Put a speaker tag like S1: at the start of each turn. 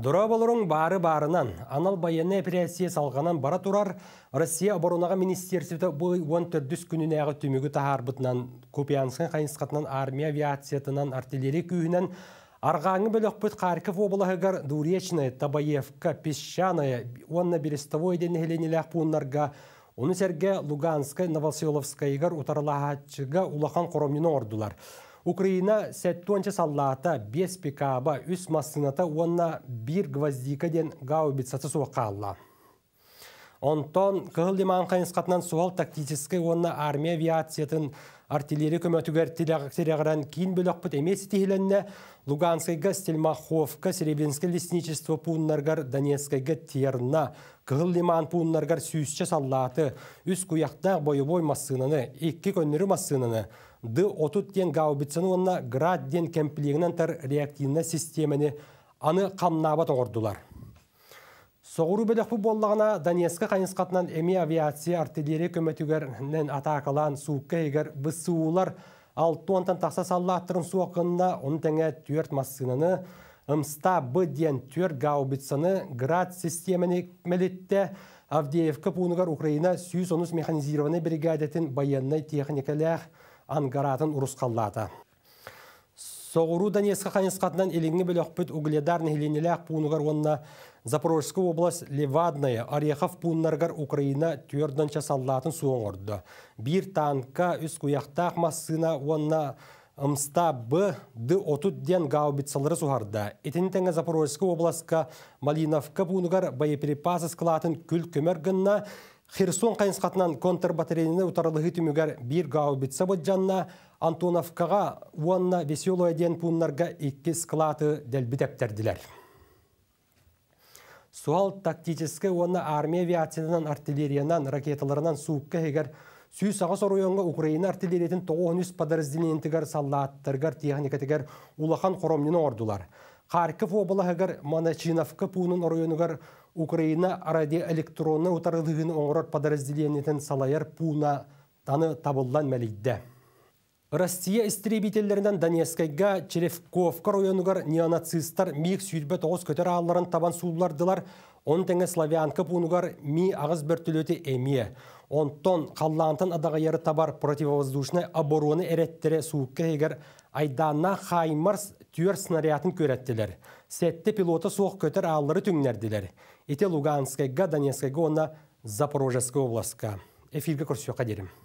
S1: Дұра бары барынан, анал байыны операция салғанан бара тұрар, Россия оборонаға министерсіпті бұл 14 күніне ағы түмігі бұтынан, Купиянсқан қайынсықатынан армия авиациятынан артиллерия күйінен, Арғаңы құпыт Харьков облағығар Дуречная, Табаевка, Песчаная, онна Берестовой денігіленілік ләқпуынларға оны сәрге Луганскай Новоселовская ұтарылаға ұтарлағатшыға ұлақан ордылар. Украина сәттуанчы саллаата 5 пикаба 3 массыната онна 1 гвоздикаден гаубицасы суаққа алла. Онтон кыл деман кайнскатынан суал тактически онна армия авиациятын артиллерия көмөтүгер терегерен кин бөлөкпыт эмес тихиленне Луганскайга Стельмаховка, Серебринский лесничество пуннаргар, Донецкайга Терна, кыгыл лиман пуннаргар саллаты, Үс куяқта боевой массынаны, икки көннүрү массынаны, ды отут ден гаубицаны онна град ден кемплигинен тар реактивна системаны аны қамнабат оңордулар. Соғыру бөлі боллағына Донецкі қайынсқатынан әме авиация артиллерия ата атақылан суыққа егер біз суылар ал туантан тақса салы аттырын оның тәңе ымста Б ден түйерт гаубицаны град системені Авдеев Авдеевка пуынығар Украина 110 механизированный бригадетін баяннай техникалях ангаратын ұрысқаллады. Соғыру Донецка қанесқатынан еліңі біліқпіт угледар нехленеләқ пуынығар онна Запорожская облас Левадная, Орехов пуыннаргар Украина салатын часаллатын саллатын Бір танка үз куяқтақ масына онна ымста Б, ды отут ден гаубицалары сухарда. Этенитенге Запорожская областка Малиновка пуынығар перепасы скылатын күл көмергінна Херсон қайынсқатынан контрбатарейіне ұтарылығы түмігер бір гаубитса боджанна, Антоновкаға уанна веселуя ден пуннарға екі склады дәлбітептерділер. Суал тактическі уанна армия авиациядан, артиллериянан ракеталарынан суыққа егер Сүй сағыс соруйонға Украина артиллеретін 900 подразделентігер салаттыргар техникатыгер улахан хоромнен ордулар. Харьков облағығар Маначиновка пуының оруйонығар Украина радиоэлектронны утарлығын оңырор подразделенетін салайыр пуына таны табылдан мәлейді. Россия истребительлерінен Донецкайга, Черевковка районугар неонацистар миг сүйірбі тоғыз көтер ағаларын табан сулардылар, он тәңі славянка пунугар ми ағыз біртілеті әме. Онтон қаллантын адаға ері табар противовоздушны обороны әреттері суыққа егер айдана хаймарс түйер снарядын көреттілер. Сәтті пилоты соқ көтер ағалары түңнерділер. Ете Луганскайга, Донецкайга, гона Запорожеска обласқа. Эфирге көрсіп қадерім.